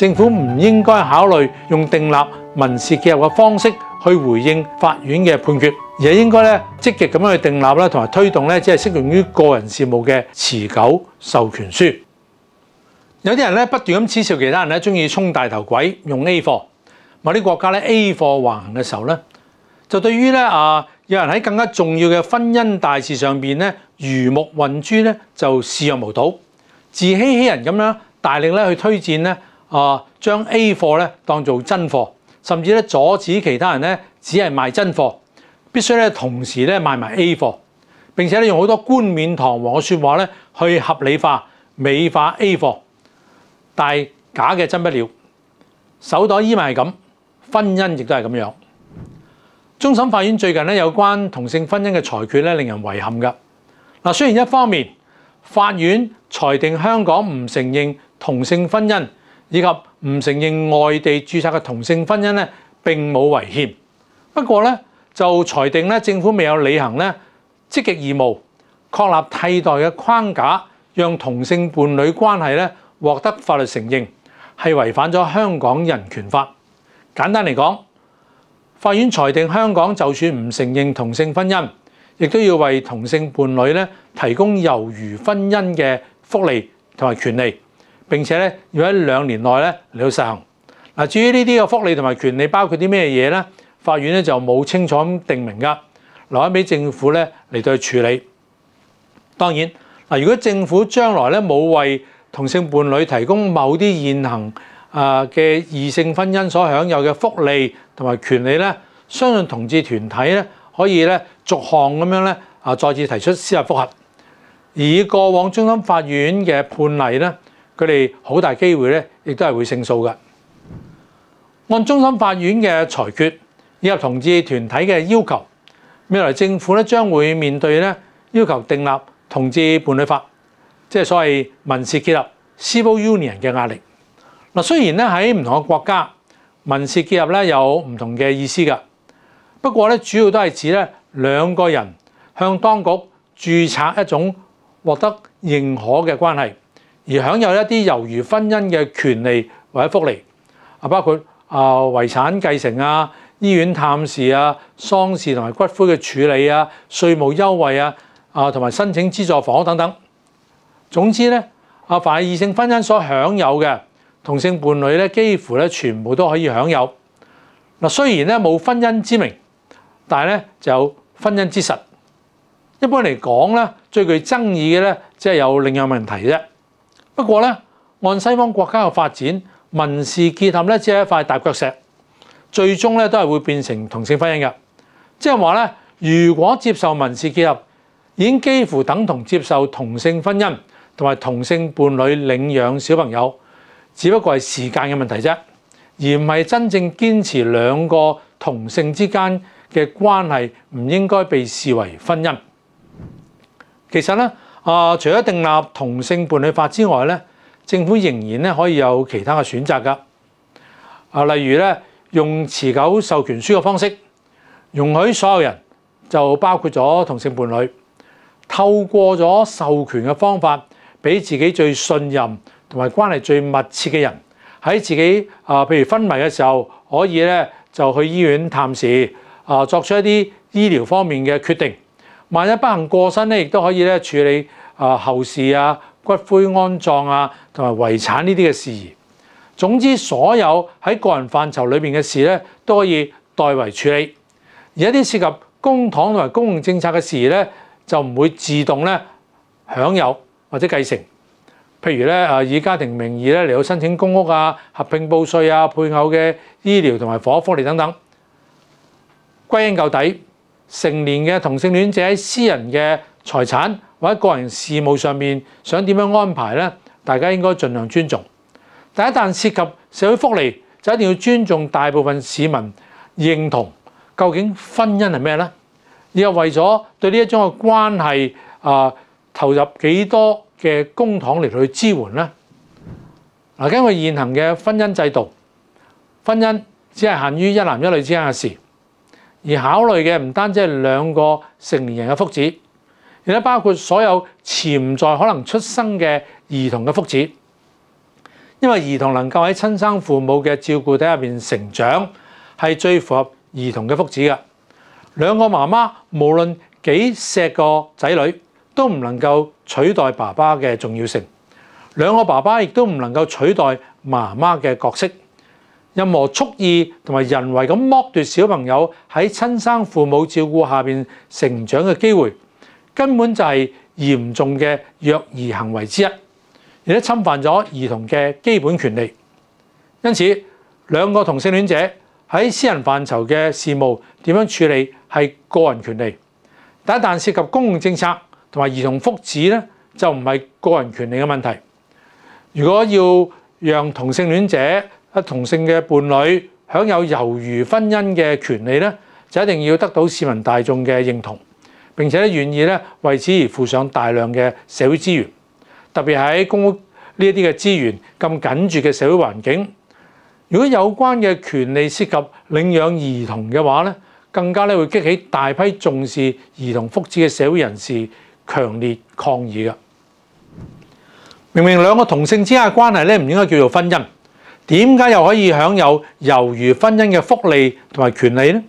政府唔應該考慮用訂立民事結合嘅方式去回應法院嘅判決，而係應該咧積極咁樣去訂立咧同埋推動咧，只係適用於個人事務嘅持久授權書。有啲人咧不斷咁恥笑其他人咧中意充大頭鬼用 A 貨，某啲國家咧 A 貨橫行嘅時候咧，就對於咧啊有人喺更加重要嘅婚姻大事上邊咧如木混珠咧就視若無睹，自欺欺人咁樣大力咧去推薦咧。啊！將 A 貨咧當做真貨，甚至咧阻止其他人咧只係賣真貨，必須咧同時咧賣埋 A 貨。並且咧用好多冠冕堂皇嘅説話咧去合理化美化 A 貨，但係假嘅真不了。手袋依埋係咁，婚姻亦都係咁樣。終審法院最近咧有關同性婚姻嘅裁決咧令人遺憾㗎嗱。雖然一方面法院裁定香港唔承認同性婚姻。以及唔承認外地註冊嘅同性婚姻咧，並冇違憲。不過咧，就裁定咧，政府未有履行咧積極義務，確立替代嘅框架，讓同性伴侶關係咧獲得法律承認，係違反咗香港人權法。簡單嚟講，法院裁定香港就算唔承認同性婚姻，亦都要為同性伴侶咧提供猶如婚姻嘅福利同埋權利。並且咧要喺兩年內咧嚟到實行嗱。至於呢啲嘅福利同埋權利包括啲咩嘢咧？法院咧就冇清楚咁定明㗎，留喺俾政府咧嚟到去處理。當然嗱，如果政府將來咧冇為同性伴侶提供某啲現行啊嘅異性婚姻所享有嘅福利同埋權利咧，相信同志團體咧可以咧逐項咁樣咧啊，再次提出司法複核。而過往中心法院嘅判例咧。佢哋好大機會咧，亦都係會勝訴嘅。按中心法院嘅裁決以及同志團體嘅要求，未來政府咧將會面對咧要求訂立同志伴侶法，即係所謂民事結合 （civil union） 嘅壓力。嗱，雖然咧喺唔同嘅國家，民事結合咧有唔同嘅意思㗎，不過咧主要都係指咧兩個人向當局註冊一種獲得認可嘅關係。而享有一啲猶如婚姻嘅權利或者福利啊，包括啊遺產繼承啊、醫院探視啊、喪事同埋骨灰嘅處理啊、稅務優惠啊啊同埋申請資助房等等。總之咧，啊凡係異性婚姻所享有嘅同性伴侶咧，幾乎咧全部都可以享有嗱。雖然咧冇婚姻之名，但係咧就有婚姻之實。一般嚟講咧，最具爭議嘅咧，即係有領養問題啫。不過咧，按西方國家嘅發展，民事結合咧只係一塊踏腳石，最終咧都係會變成同性婚姻嘅。即係話咧，如果接受民事結合，已經幾乎等同接受同性婚姻同埋同性伴侶領養小朋友，只不過係時間嘅問題啫，而唔係真正堅持兩個同性之間嘅關係唔應該被視為婚姻。其實咧。啊！除咗訂立同性伴侶法之外咧，政府仍然咧可以有其他嘅選擇㗎。啊，例如咧用持久授權書嘅方式，容許所有人就包括咗同性伴侶，透過咗授權嘅方法，俾自己最信任同埋關係最密切嘅人喺自己啊，譬如昏迷嘅時候，可以咧就去醫院探視啊，作出一啲醫療方面嘅決定。萬一不幸過身咧，亦都可以咧處理啊後事啊、骨灰安葬啊、同埋遺產呢啲嘅事宜。總之，所有喺個人範疇裏面嘅事咧，都可以代為處理。而一啲涉及公帑同埋公共政策嘅事咧，就唔會自動咧享有或者繼承。譬如咧，以家庭名義咧嚟到申請公屋啊、合併報税啊、配偶嘅醫療同埋房屋福利等等，歸因究底。成年嘅同性戀者，私人嘅財產或者個人事務上面，想點樣安排呢？大家應該盡量尊重。但一但涉及社會福利，就一定要尊重大部分市民認同。究竟婚姻係咩呢？又為咗對呢一種嘅關係啊，投入幾多嘅公帑嚟去支援呢？嗱，根據現行嘅婚姻制度，婚姻只係限於一男一女之間嘅事。而考慮嘅唔單止係兩個成年人嘅福祉，而包括所有潛在可能出生嘅兒童嘅福祉，因為兒童能夠喺親生父母嘅照顧底下邊成長，係最符合兒童嘅福祉嘅。兩個媽媽無論幾錫個仔女，都唔能夠取代爸爸嘅重要性；兩個爸爸亦都唔能夠取代媽媽嘅角色。任何蓄意同埋人為咁剝奪小朋友喺親生父母照顧下邊成長嘅機會，根本就係嚴重嘅虐兒行為之一，亦都侵犯咗兒童嘅基本權利。因此，兩個同性戀者喺私人範疇嘅事務點樣處理係個人權利，但一旦涉及公共政策同埋兒童福祉咧，就唔係個人權利嘅問題。如果要讓同性戀者，啊，同性嘅伴侶享有猶如婚姻嘅權利咧，就一定要得到市民大眾嘅認同，並且願意咧為此而付上大量嘅社會資源，特別喺公屋呢一啲嘅資源咁緊住嘅社會環境。如果有關嘅權利涉及領養兒童嘅話咧，更加咧會激起大批重視兒童福祉嘅社會人士強烈抗議嘅。明明兩個同性之間嘅關係咧唔應該叫做婚姻。點解又可以享有猶如婚姻嘅福利同埋權利呢？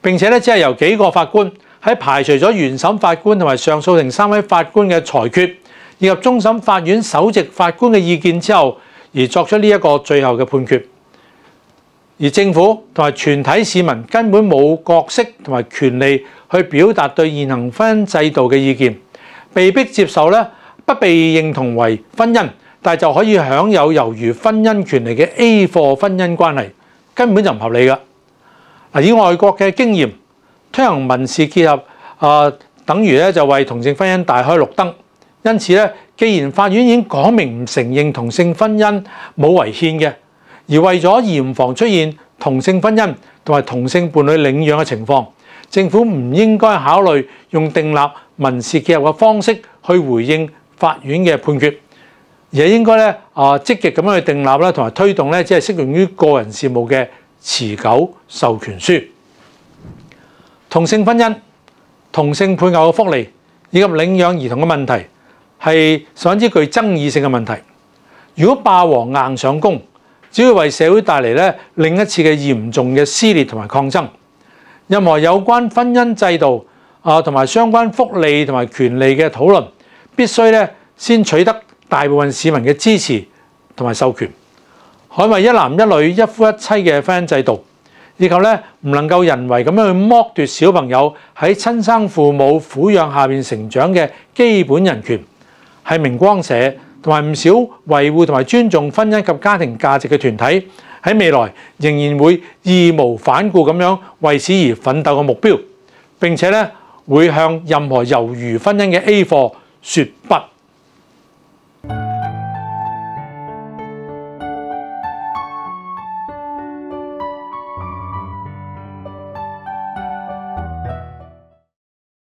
並且咧，只係由幾個法官喺排除咗原審法官同埋上訴庭三位法官嘅裁決，以及終審法院首席法官嘅意見之後，而作出呢一個最後嘅判決。而政府同埋全体市民根本冇角色同埋權利去表達對異行婚制度嘅意見，被逼接受咧，不被認同為婚姻。但係就可以享有猶如婚姻權利嘅 A 貨婚姻關係，根本就唔合理㗎。嗱，以外國嘅經驗，推行民事結合啊，等於咧就為同性婚姻大開綠燈。因此咧，既然法院已經講明唔承認同性婚姻冇違憲嘅，而為咗嚴防出現同性婚姻同埋同性伴侶領養嘅情況，政府唔應該考慮用訂立民事結合嘅方式去回應法院嘅判決。而應該咧啊，積極咁樣去定立咧，同埋推動咧，只係適用於個人事務嘅持久授權書。同性婚姻、同性配偶嘅福利以及領養兒童嘅問題係相當之具爭議性嘅問題。如果霸王硬上弓，只會為社會帶嚟咧另一次嘅嚴重嘅撕裂同埋抗爭。任何有關婚姻制度啊同埋相關福利同埋權利嘅討論，必須咧先取得。大部分市民嘅支持同埋授權，捍衞一男一女一夫一妻嘅婚姻制度，以及咧唔能夠人為咁樣去剝奪小朋友喺親生父母撫養下面成長嘅基本人權，係明光社同埋唔少維護同埋尊重婚姻及家庭價值嘅團體喺未來仍然會義無反顧咁樣為此而奮鬥嘅目標，並且咧會向任何猶如婚姻嘅 A 貨說不。